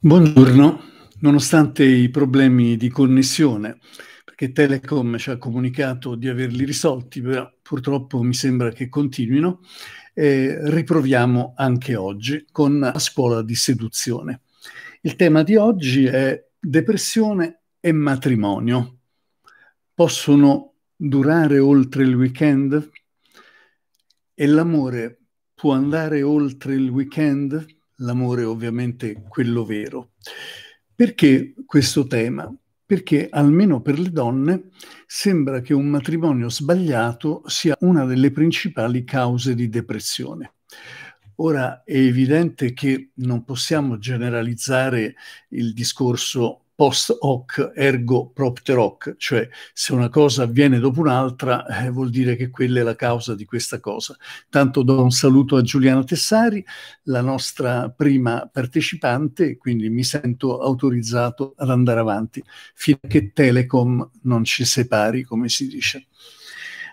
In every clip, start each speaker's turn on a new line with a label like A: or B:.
A: Buongiorno, nonostante i problemi di connessione, perché Telecom ci ha comunicato di averli risolti, però purtroppo mi sembra che continuino, eh, riproviamo anche oggi con la scuola di seduzione. Il tema di oggi è depressione e matrimonio. Possono durare oltre il weekend? E l'amore può andare oltre il weekend? l'amore ovviamente quello vero. Perché questo tema? Perché almeno per le donne sembra che un matrimonio sbagliato sia una delle principali cause di depressione. Ora è evidente che non possiamo generalizzare il discorso post hoc ergo propter hoc, cioè se una cosa avviene dopo un'altra eh, vuol dire che quella è la causa di questa cosa. Tanto do un saluto a Giuliana Tessari, la nostra prima partecipante, quindi mi sento autorizzato ad andare avanti, finché Telecom non ci separi, come si dice.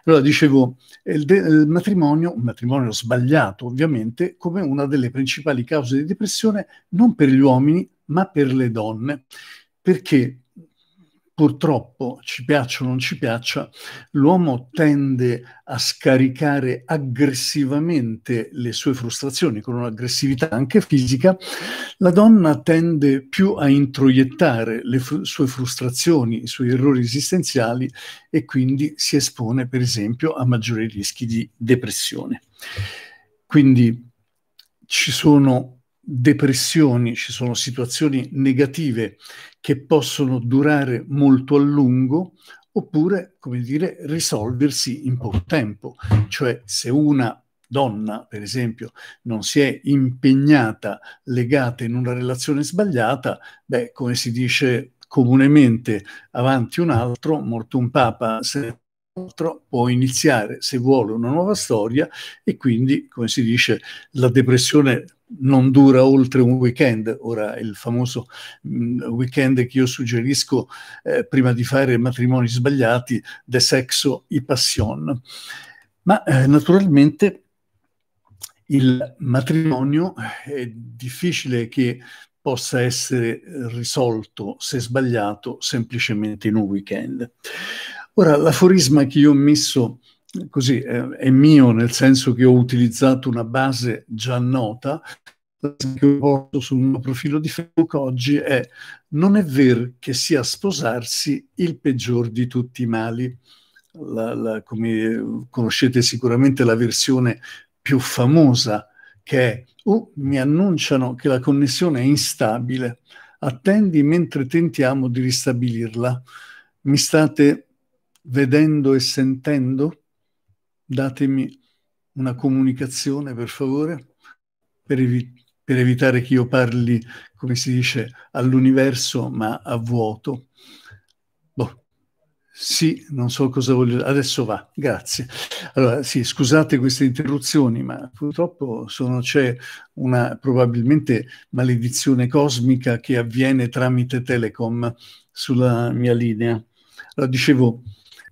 A: Allora dicevo, il, il, matrimonio, un matrimonio sbagliato ovviamente, come una delle principali cause di depressione, non per gli uomini, ma per le donne perché purtroppo, ci piaccia o non ci piaccia, l'uomo tende a scaricare aggressivamente le sue frustrazioni, con un'aggressività anche fisica, la donna tende più a introiettare le fru- sue frustrazioni, i suoi errori esistenziali e quindi si espone, per esempio, a maggiori rischi di depressione. Quindi ci sono depressioni, ci sono situazioni negative che possono durare molto a lungo oppure, come dire, risolversi in poco tempo. Cioè se una donna, per esempio, non si è impegnata, legata in una relazione sbagliata, beh, come si dice comunemente, avanti un altro, morto un papa, se altro, può iniziare, se vuole, una nuova storia e quindi, come si dice, la depressione non dura oltre un weekend. Ora, il famoso mh, mm, weekend che io suggerisco eh, prima di fare matrimoni sbagliati, de sexo y passion. Ma eh, naturalmente il matrimonio eh, è difficile che possa essere risolto, se sbagliato, semplicemente in un weekend. Ora, l'aforisma che io ho messo così eh, è mio nel senso che ho utilizzato una base già nota che porto sul mio profilo di Facebook oggi è non è vero che sia sposarsi il peggior di tutti i mali. La, la, come conoscete sicuramente la versione più famosa che è oh, mi annunciano che la connessione è instabile, attendi mentre tentiamo di ristabilirla. Mi state vedendo e sentendo? datemi una comunicazione, per favore, per, evi per evitare che io parli, come si dice, all'universo, ma a vuoto. Boh. Sì, non so cosa voglio. Adesso va, grazie. Allora, sì, scusate queste interruzioni, ma purtroppo c'è una probabilmente maledizione cosmica che avviene tramite Telecom sulla mia linea. Allora, dicevo,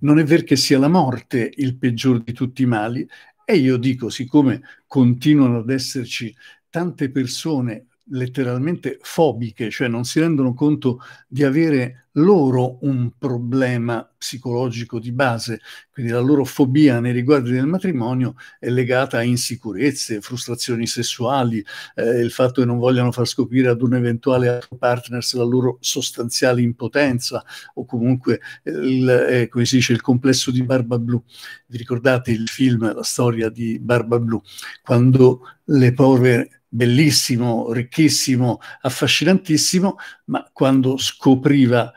A: non è vero che sia la morte il peggior di tutti i mali. E io dico, siccome continuano ad esserci tante persone letteralmente fobiche, cioè non si rendono conto di avere loro un problema psicologico di base, quindi la loro fobia nei riguardi del matrimonio è legata a insicurezze, frustrazioni sessuali, eh, il fatto che non vogliano far scoprire ad un eventuale altro partner la loro sostanziale impotenza o comunque eh, il, eh, come si dice, il complesso di Barba Blu. Vi ricordate il film, la storia di Barba Blu, quando le povere bellissimo, ricchissimo, affascinantissimo, ma quando scopriva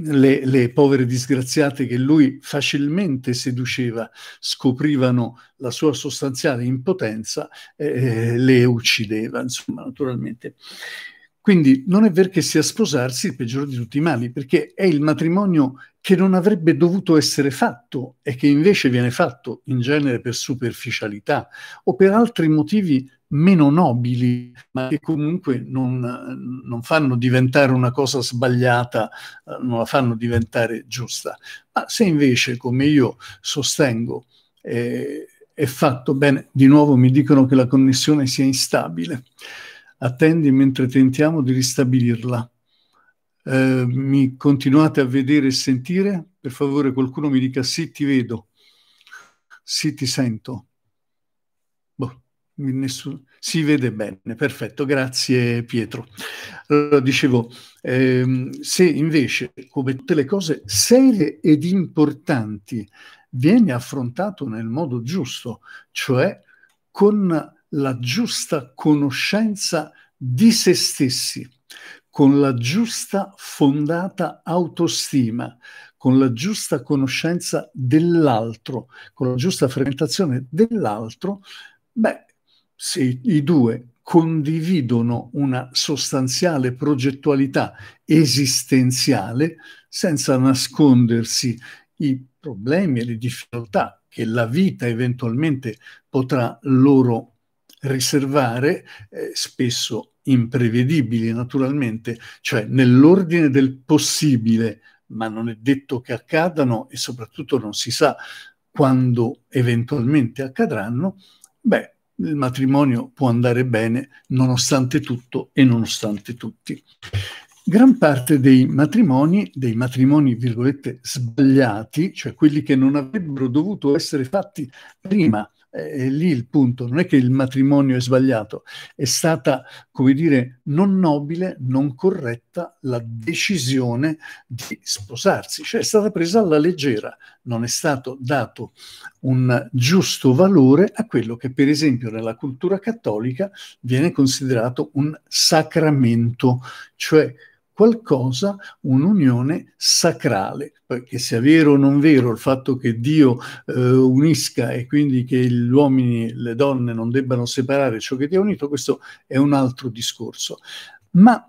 A: le, le, povere disgraziate che lui facilmente seduceva scoprivano la sua sostanziale impotenza, eh, eh, le uccideva, insomma, naturalmente. Quindi non è vero che sia sposarsi il peggiore di tutti i mali, perché è il matrimonio che non avrebbe dovuto essere fatto e che invece viene fatto in genere per superficialità o per altri motivi meno nobili, ma che comunque non, non, fanno diventare una cosa sbagliata, eh, non la fanno diventare giusta. Ma se invece, come io sostengo, eh, è fatto bene, di nuovo mi dicono che la connessione sia instabile, attendi mentre tentiamo di ristabilirla. Eh, mi continuate a vedere e sentire? Per favore qualcuno mi dica sì ti vedo, sì ti sento. Nessuno. Si vede bene, perfetto, grazie Pietro. Allora, dicevo, ehm, se invece, come tutte le cose serie ed importanti, viene affrontato nel modo giusto, cioè con la giusta conoscenza di se stessi, con la giusta fondata autostima, con la giusta conoscenza dell'altro, con la giusta frequentazione dell'altro, beh, se i due condividono una sostanziale progettualità esistenziale senza nascondersi i problemi e le difficoltà che la vita eventualmente potrà loro riservare, eh, spesso imprevedibili naturalmente, cioè nell'ordine del possibile, ma non è detto che accadano e soprattutto non si sa quando eventualmente accadranno, beh, il matrimonio può andare bene nonostante tutto e nonostante tutti. Gran parte dei matrimoni, dei matrimoni virgolette sbagliati, cioè quelli che non avrebbero dovuto essere fatti prima è eh, lì il punto, non è che il matrimonio è sbagliato, è stata, come dire, non nobile, non corretta la decisione di sposarsi, cioè è stata presa alla leggera, non è stato dato un giusto valore a quello che per esempio nella cultura cattolica viene considerato un sacramento, cioè qualcosa, un'unione sacrale, perché sia vero o non vero il fatto che Dio eh, unisca e quindi che gli uomini e le donne non debbano separare ciò che ti ha unito, questo è un altro discorso. Ma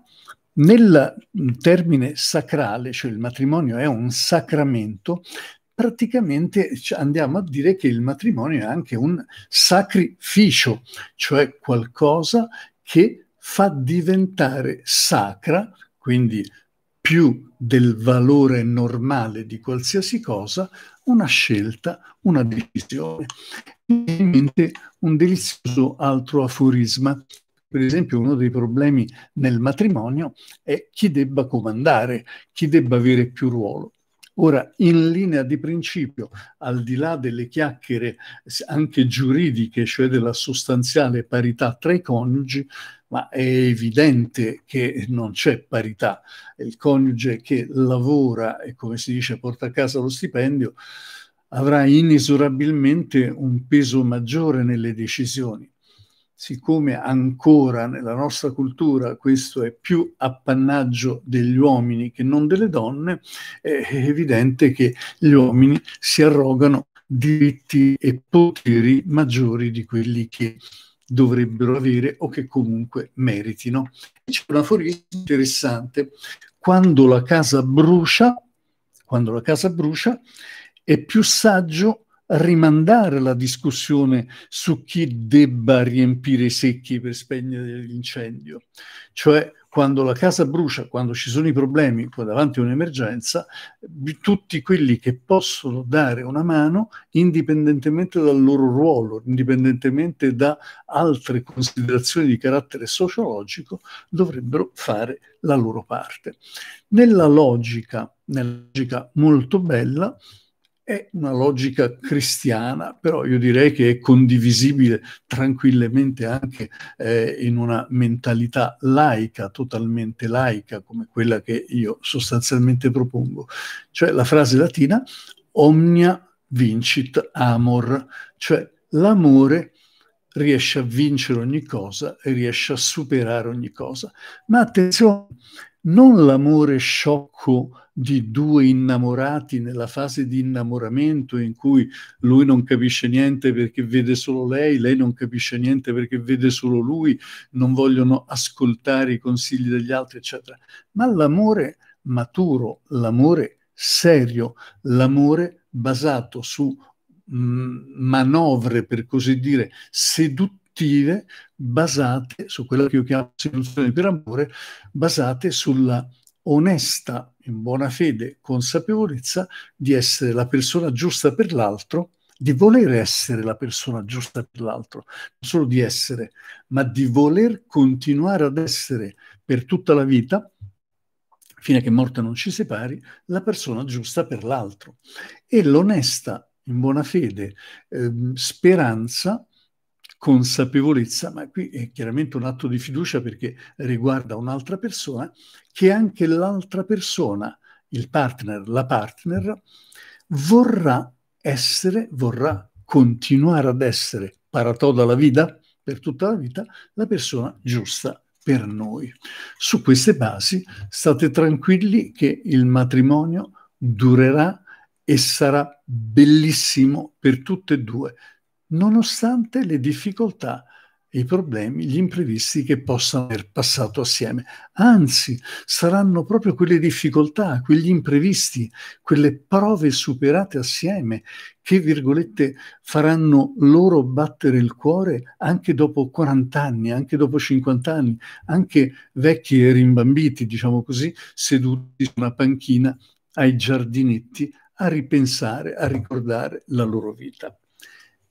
A: nel termine sacrale, cioè il matrimonio è un sacramento, praticamente andiamo a dire che il matrimonio è anche un sacrificio, cioè qualcosa che fa diventare sacra quindi più del valore normale di qualsiasi cosa, una scelta, una decisione. In mente un delizioso altro aforisma. Per esempio, uno dei problemi nel matrimonio è chi debba comandare, chi debba avere più ruolo. Ora, in linea di principio, al di là delle chiacchiere anche giuridiche, cioè della sostanziale parità tra i coniugi, ma è evidente che non c'è parità. Il coniuge che lavora e, come si dice, porta a casa lo stipendio, avrà inesorabilmente un peso maggiore nelle decisioni siccome ancora nella nostra cultura questo è più appannaggio degli uomini che non delle donne, è evidente che gli uomini si arrogano diritti e poteri maggiori di quelli che dovrebbero avere o che comunque meritino. C'è una aforismo interessante, quando la casa brucia, quando la casa brucia, è più saggio rimandare la discussione su chi debba riempire i secchi per spegnere l'incendio. Cioè, quando la casa brucia, quando ci sono i problemi, quando davanti a un'emergenza, tutti quelli che possono dare una mano, indipendentemente dal loro ruolo, indipendentemente da altre considerazioni di carattere sociologico, dovrebbero fare la loro parte. Nella logica, nella logica molto bella, è una logica cristiana, però io direi che è condivisibile tranquillamente anche eh, in una mentalità laica, totalmente laica, come quella che io sostanzialmente propongo. Cioè la frase latina omnia vincit amor, cioè l'amore riesce a vincere ogni cosa e riesce a superare ogni cosa. Ma attenzione, non l'amore sciocco di due innamorati nella fase di innamoramento in cui lui non capisce niente perché vede solo lei, lei non capisce niente perché vede solo lui, non vogliono ascoltare i consigli degli altri, eccetera, ma l'amore maturo, l'amore serio, l'amore basato su mm, manovre, per così dire, seduttive costruttive basate su quella che io chiamo seduzione per amore, basate sulla onesta, in buona fede, consapevolezza di essere la persona giusta per l'altro, di voler essere la persona giusta per l'altro, non solo di essere, ma di voler continuare ad essere per tutta la vita, fino a che morta non ci separi, la persona giusta per l'altro. E l'onesta, in buona fede, ehm, speranza consapevolezza, ma qui è chiaramente un atto di fiducia perché riguarda un'altra persona, che anche l'altra persona, il partner, la partner, vorrà essere, vorrà continuare ad essere paratò dalla vita, per tutta la vita, la persona giusta per noi. Su queste basi state tranquilli che il matrimonio durerà e sarà bellissimo per tutte e due nonostante le difficoltà i problemi, gli imprevisti che possano aver passato assieme. Anzi, saranno proprio quelle difficoltà, quegli imprevisti, quelle prove superate assieme che, virgolette, faranno loro battere il cuore anche dopo 40 anni, anche dopo 50 anni, anche vecchi e rimbambiti, diciamo così, seduti su una panchina ai giardinetti a ripensare, a ricordare la loro vita.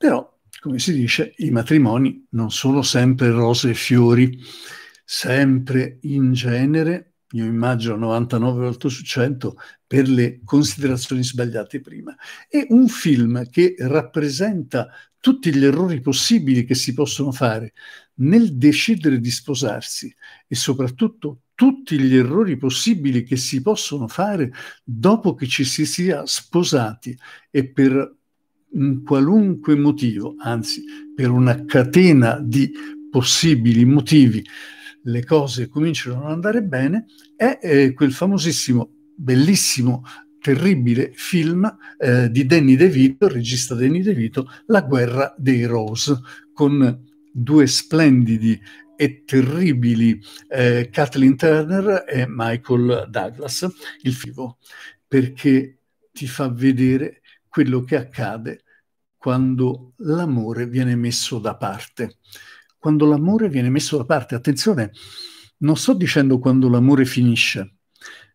A: Però, come si dice, i matrimoni non sono sempre rose e fiori, sempre in genere, io immagino 99 volte su 100, per le considerazioni sbagliate prima. È un film che rappresenta tutti gli errori possibili che si possono fare nel decidere di sposarsi e soprattutto tutti gli errori possibili che si possono fare dopo che ci si sia sposati e per qualunque motivo, anzi per una catena di possibili motivi, le cose cominciano ad andare bene, è eh, quel famosissimo, bellissimo, terribile film eh, di Danny DeVito, regista Danny DeVito, La guerra dei Rose, con due splendidi e terribili eh, Kathleen Turner e Michael Douglas, il figo, perché ti fa vedere quello che accade quando l'amore viene messo da parte. Quando l'amore viene messo da parte, attenzione, non sto dicendo quando l'amore finisce,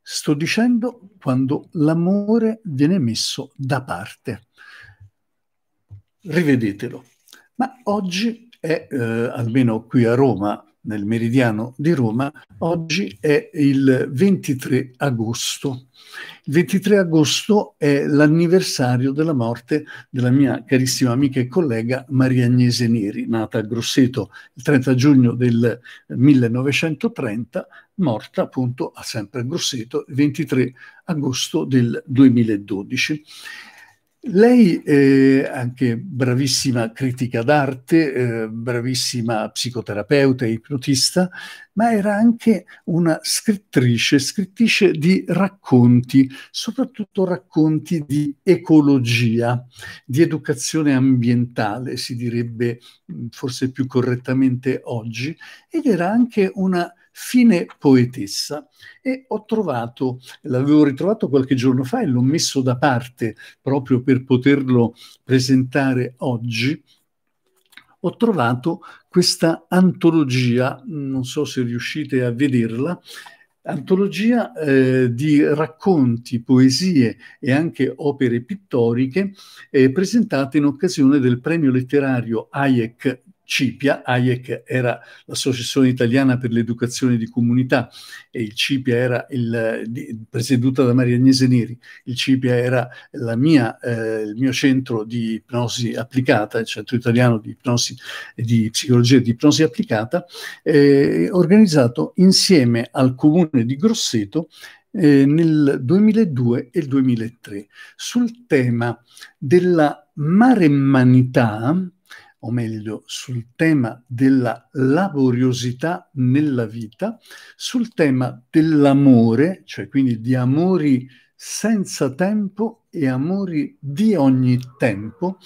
A: sto dicendo quando l'amore viene messo da parte. Rivedetelo. Ma oggi è, eh, almeno qui a Roma, nel meridiano di Roma, oggi è il 23 agosto. Il 23 agosto è l'anniversario della morte della mia carissima amica e collega Maria Agnese Neri, nata a Grosseto il 30 giugno del 1930, morta appunto a sempre Grosseto il 23 agosto del 2012. Lei è anche bravissima critica d'arte, eh, bravissima psicoterapeuta e ipnotista, ma era anche una scrittrice, scrittrice di racconti, soprattutto racconti di ecologia, di educazione ambientale, si direbbe mm, forse più correttamente oggi, ed era anche una Fine poetessa e ho trovato, l'avevo ritrovato qualche giorno fa e l'ho messo da parte proprio per poterlo presentare oggi, ho trovato questa antologia, non so se riuscite a vederla, antologia eh, di racconti, poesie e anche opere pittoriche eh, presentate in occasione del premio letterario Hayek CIPIA, AIEC era l'Associazione Italiana per l'Educazione di Comunità e il CIPIA era il, di, presieduta da Maria Agnese Neri, il CIPIA era mia, eh, il mio centro di ipnosi applicata, il centro italiano di, ipnosi, di psicologia e di ipnosi applicata, eh, organizzato insieme al comune di Grosseto eh, nel 2002 e 2003 sul tema della maremmanità o meglio sul tema della laboriosità nella vita, sul tema dell'amore, cioè quindi di amori senza tempo e amori di ogni tempo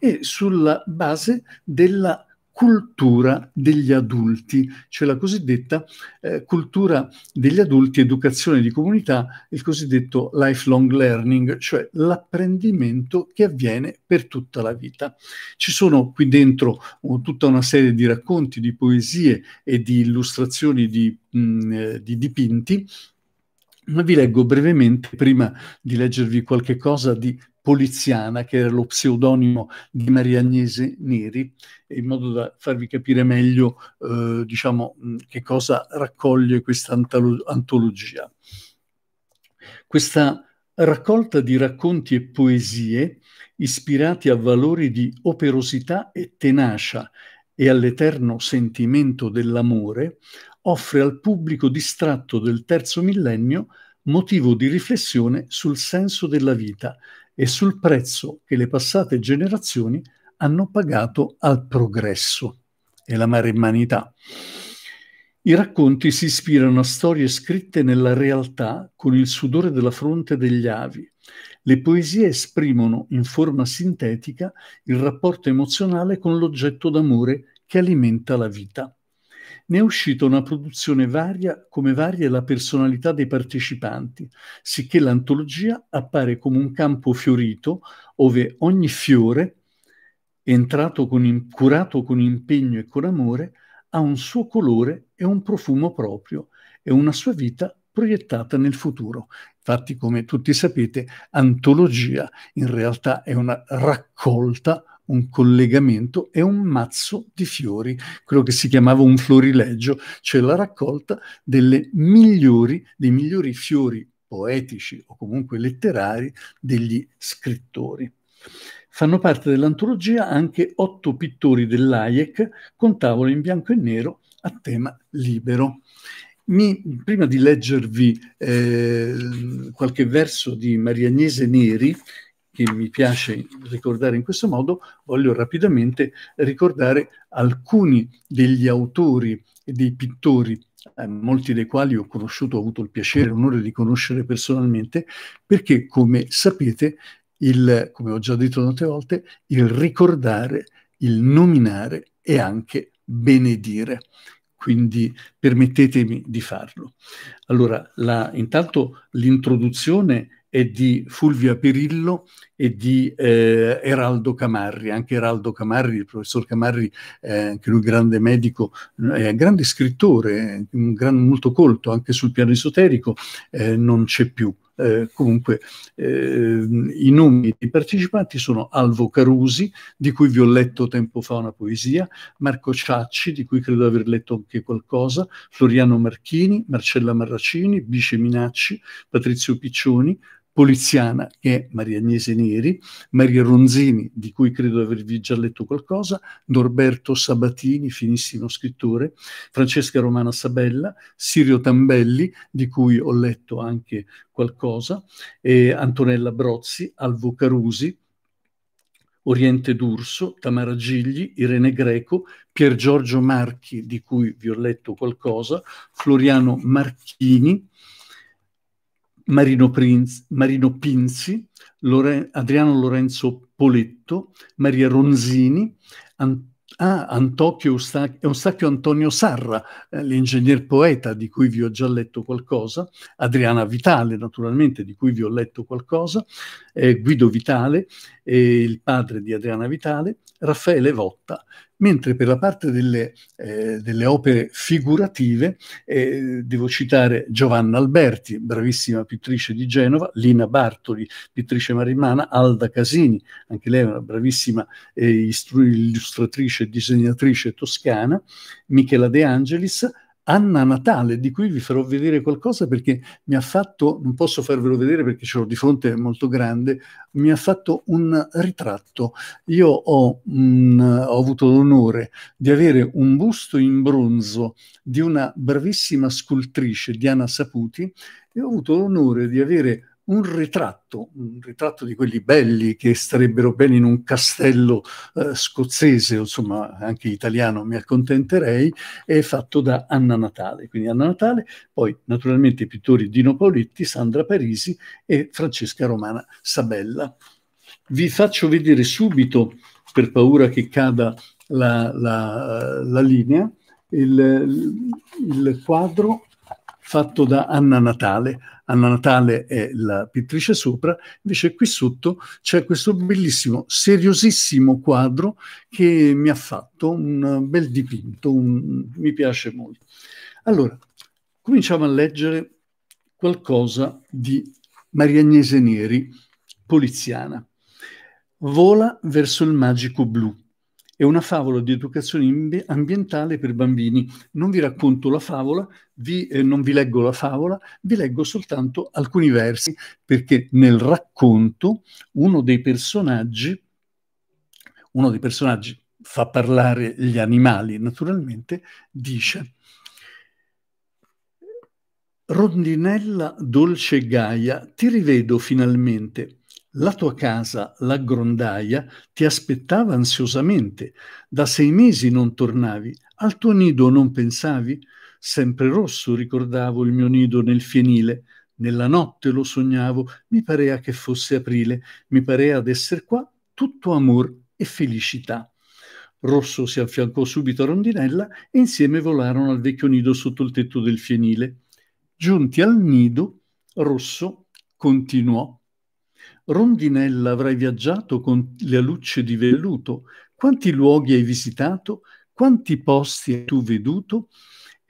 A: e sulla base della cultura degli adulti, cioè la cosiddetta eh, cultura degli adulti, educazione di comunità, il cosiddetto lifelong learning, cioè l'apprendimento che avviene per tutta la vita. Ci sono qui dentro oh, tutta una serie di racconti, di poesie e di illustrazioni di, mh, mm, eh, di dipinti, ma vi leggo brevemente, prima di leggervi qualche cosa di Poliziana, che era lo pseudonimo di Maria Agnese Neri, in modo da farvi capire meglio eh, diciamo, che cosa raccoglie questa antologia. Questa raccolta di racconti e poesie ispirati a valori di operosità e tenacia e all'eterno sentimento dell'amore, offre al pubblico distratto del terzo millennio motivo di riflessione sul senso della vita e sul prezzo che le passate generazioni hanno pagato al progresso e la maremmanità. I racconti si ispirano a storie scritte nella realtà con il sudore della fronte degli avi. Le poesie esprimono in forma sintetica il rapporto emozionale con l'oggetto d'amore che alimenta la vita. Ne è uscita una produzione varia come varia la personalità dei partecipanti, sicché l'antologia appare come un campo fiorito ove ogni fiore, entrato con curato con impegno e con amore, ha un suo colore e un profumo proprio e una sua vita proiettata nel futuro. Infatti, come tutti sapete, antologia in realtà è una raccolta un collegamento e un mazzo di fiori, quello che si chiamava un florileggio, cioè la raccolta delle migliori, dei migliori fiori poetici o comunque letterari degli scrittori. Fanno parte dell'antologia anche otto pittori dell'AIEC con tavole in bianco e nero a tema libero. Mi, prima di leggervi eh, qualche verso di Maria Agnese Neri, che mi piace ricordare in questo modo, voglio rapidamente ricordare alcuni degli autori e dei pittori, eh, molti dei quali ho conosciuto, ho avuto il piacere e l'onore di conoscere personalmente, perché come sapete, il, come ho già detto tante volte, il ricordare, il nominare e anche benedire quindi permettetemi di farlo. Allora, la, intanto l'introduzione e di Fulvia Pirillo e di eh, Eraldo Camarri, anche Eraldo Camarri, il professor Camarri, eh, anche lui grande medico, eh, grande scrittore, gran, molto colto anche sul piano esoterico, eh, non c'è più. Eh, comunque eh, i nomi dei partecipanti sono Alvo Carusi, di cui vi ho letto tempo fa una poesia, Marco Ciacci, di cui credo di aver letto anche qualcosa, Floriano Marchini, Marcella Marracini, Bice Minacci, Patrizio Piccioni, poliziana che è Maria Agnese Neri, Maria Ronzini, di cui credo di avervi già letto qualcosa, Norberto Sabatini, finissimo scrittore, Francesca Romana Sabella, Sirio Tambelli, di cui ho letto anche qualcosa, eh, Antonella Brozzi, Alvo Carusi, Oriente D'Urso, Tamara Gigli, Irene Greco, Pier Giorgio Marchi, di cui vi ho letto qualcosa, Floriano Marchini, Marino, Prinz, Marino Pinzi, Loren, Adriano Lorenzo Poletto, Maria Ronzini, ah, Antonio Ah, Antocchio Eustac- Eustachio Antonio Sarra, eh, l'ingegner poeta di cui vi ho già letto qualcosa, Adriana Vitale naturalmente di cui vi ho letto qualcosa, eh, Guido Vitale, eh, il padre di Adriana Vitale, Raffaele Votta mentre per la parte delle, eh, delle opere figurative eh, devo citare Giovanna Alberti, bravissima pittrice di Genova, Lina Bartoli, pittrice marimana, Alda Casini, anche lei una bravissima eh, illustratrice e disegnatrice toscana, Michela De Angelis, Anna Natale, di cui vi farò vedere qualcosa perché mi ha fatto, non posso farvelo vedere perché ce l'ho di fronte, è molto grande, mi ha fatto un ritratto. Io ho, mh, ho avuto l'onore di avere un busto in bronzo di una bravissima scultrice, Diana Saputi, e ho avuto l'onore di avere un ritratto, un ritratto di quelli belli che starebbero bene in un castello eh, scozzese, insomma anche italiano mi accontenterei, è fatto da Anna Natale. Quindi Anna Natale, poi naturalmente i pittori Dino Paolitti, Sandra Parisi e Francesca Romana Sabella. Vi faccio vedere subito, per paura che cada la, la, la linea, il, il quadro fatto da Anna Natale. Anna Natale è la pittrice sopra, invece qui sotto c'è questo bellissimo, seriosissimo quadro che mi ha fatto un bel dipinto, un... mi piace molto. Allora, cominciamo a leggere qualcosa di Maria Agnese Neri, poliziana. Vola verso il magico blu è una favola di educazione ambientale per bambini. Non vi racconto la favola, vi, eh, non vi leggo la favola, vi leggo soltanto alcuni versi, perché nel racconto uno dei personaggi, uno dei personaggi fa parlare gli animali naturalmente, dice Rondinella dolce Gaia, ti rivedo finalmente, la tua casa, la grondaia, ti aspettava ansiosamente. Da sei mesi non tornavi, al tuo nido non pensavi? Sempre rosso ricordavo il mio nido nel fienile. Nella notte lo sognavo, mi parea che fosse aprile, mi parea d'esser qua tutto amor e felicità. Rosso si affiancò subito a Rondinella e insieme volarono al vecchio nido sotto il tetto del fienile. Giunti al nido, Rosso continuò rondinella avrai viaggiato con le luce di velluto, quanti luoghi hai visitato, quanti posti hai tu veduto,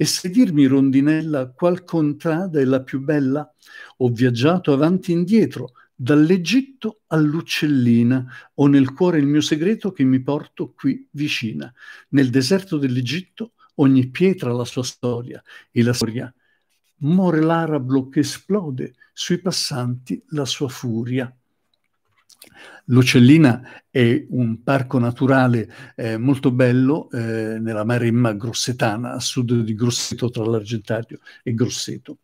A: e se dirmi, rondinella, qual contrada è la più bella? Ho viaggiato avanti e indietro, dall'Egitto all'Uccellina, ho nel cuore il mio segreto che mi porto qui vicina. Nel deserto dell'Egitto ogni pietra ha la sua storia, e la storia muore l'arablo che esplode, sui passanti la sua furia. L'Uccellina è un parco naturale eh, molto bello eh, nella Maremma grossetana, a sud di Grosseto, tra l'Argentario e Grosseto.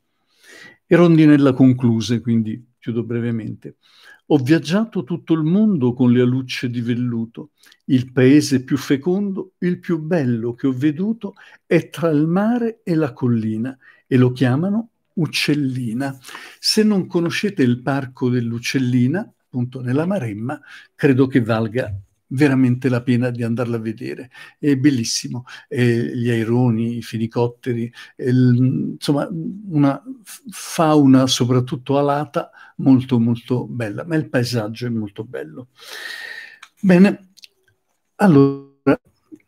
A: E Rondinella concluse, quindi chiudo brevemente. Ho viaggiato tutto il mondo con le alucce di velluto. Il paese più fecondo, il più bello che ho veduto è tra il mare e la collina e lo chiamano Uccellina. Se non conoscete il parco dell'Uccellina, appunto nella Maremma, credo che valga veramente la pena di andarla a vedere. È bellissimo, eh, gli aironi, i fenicotteri, eh, insomma una fauna soprattutto alata molto molto bella, ma il paesaggio è molto bello. Bene, allora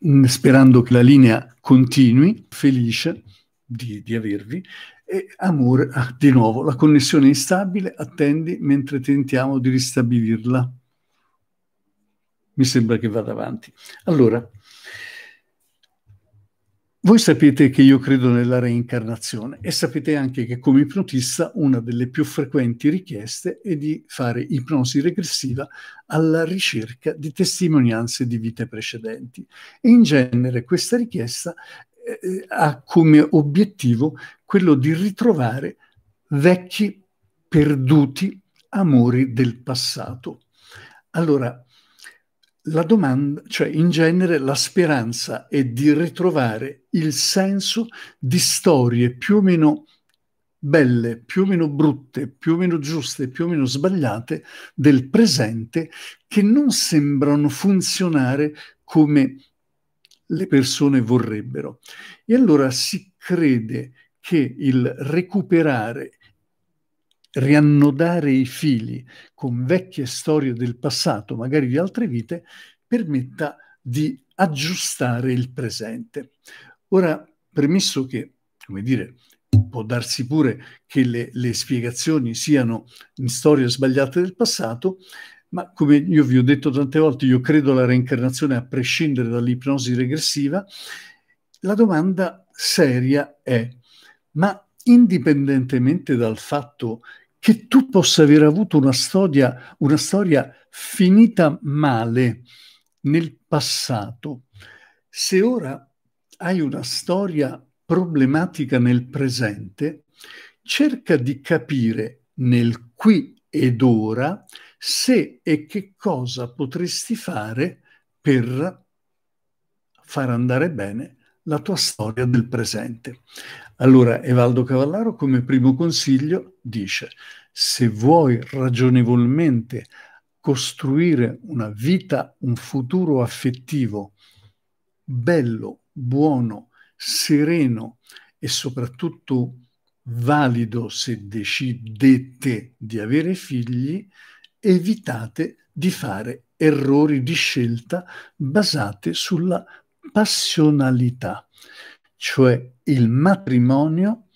A: mm, sperando che la linea continui, felice di, di avervi, e Amore, ah, di nuovo, la connessione è instabile, attendi mentre tentiamo di ristabilirla. Mi sembra che vada avanti. Allora, voi sapete che io credo nella reincarnazione e sapete anche che come ipnotista una delle più frequenti richieste è di fare ipnosi regressiva alla ricerca di testimonianze di vite precedenti. E in genere questa richiesta eh, eh, ha come obiettivo quello di ritrovare vecchi, perduti amori del passato. Allora, la domanda, cioè in genere la speranza è di ritrovare il senso di storie più o meno belle, più o meno brutte, più o meno giuste, più o meno sbagliate del presente che non sembrano funzionare come le persone vorrebbero. E allora si crede che il recuperare riannodare i fili con vecchie storie del passato, magari di altre vite, permetta di aggiustare il presente. Ora, premesso che, come dire, può darsi pure che le, le spiegazioni siano in storie sbagliate del passato, ma come io vi ho detto tante volte, io credo alla reincarnazione a prescindere dall'ipnosi regressiva, la domanda seria è, ma indipendentemente dal fatto che tu possa aver avuto una storia, una storia finita male nel passato, se ora hai una storia problematica nel presente, cerca di capire nel qui ed ora se e che cosa potresti fare per far andare bene la tua storia del presente. Allora, Evaldo Cavallaro come primo consiglio dice, se vuoi ragionevolmente costruire una vita, un futuro affettivo bello, buono, sereno e soprattutto valido se decidete di avere figli, evitate di fare errori di scelta basate sulla passionalità, cioè il matrimonio,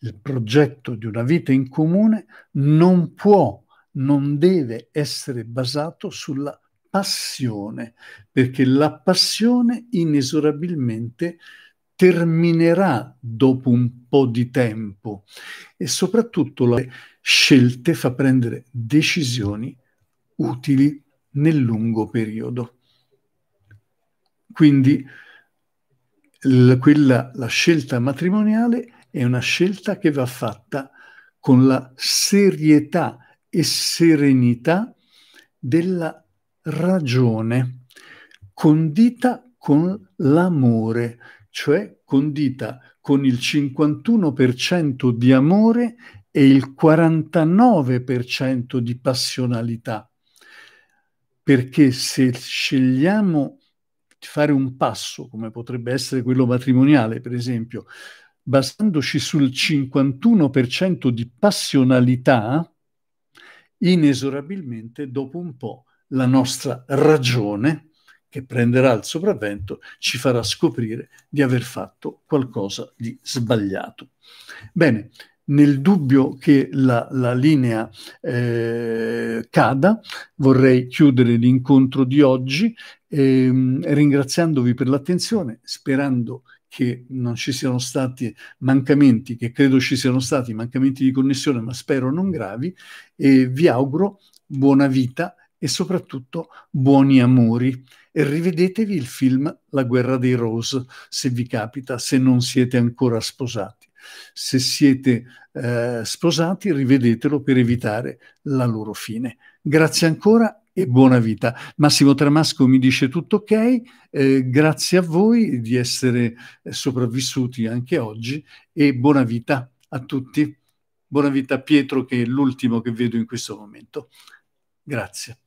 A: il progetto di una vita in comune non può, non deve essere basato sulla passione, perché la passione inesorabilmente terminerà dopo un po' di tempo e soprattutto le scelte fa prendere decisioni utili nel lungo periodo. Quindi quella, la scelta matrimoniale è una scelta che va fatta con la serietà e serenità della ragione, condita con l'amore, cioè condita con il 51% di amore e il 49% di passionalità. Perché se scegliamo di fare un passo, come potrebbe essere quello matrimoniale, per esempio, basandoci sul 51% di passionalità, inesorabilmente dopo un po' la nostra ragione che prenderà il sopravvento ci farà scoprire di aver fatto qualcosa di sbagliato. Bene, nel dubbio che la, la linea eh, cada, vorrei chiudere l'incontro di oggi ehm, ringraziandovi per l'attenzione, sperando che non ci siano stati mancamenti, che credo ci siano stati mancamenti di connessione, ma spero non gravi, e vi auguro buona vita e soprattutto buoni amori e rivedetevi il film La guerra dei Rose se vi capita, se non siete ancora sposati. Se siete eh, sposati rivedetelo per evitare la loro fine. Grazie ancora e buona vita. Massimo Tramasco mi dice tutto ok, eh, grazie a voi di essere sopravvissuti anche oggi e buona vita a tutti. Buona vita a Pietro che è l'ultimo che vedo in questo momento. Grazie.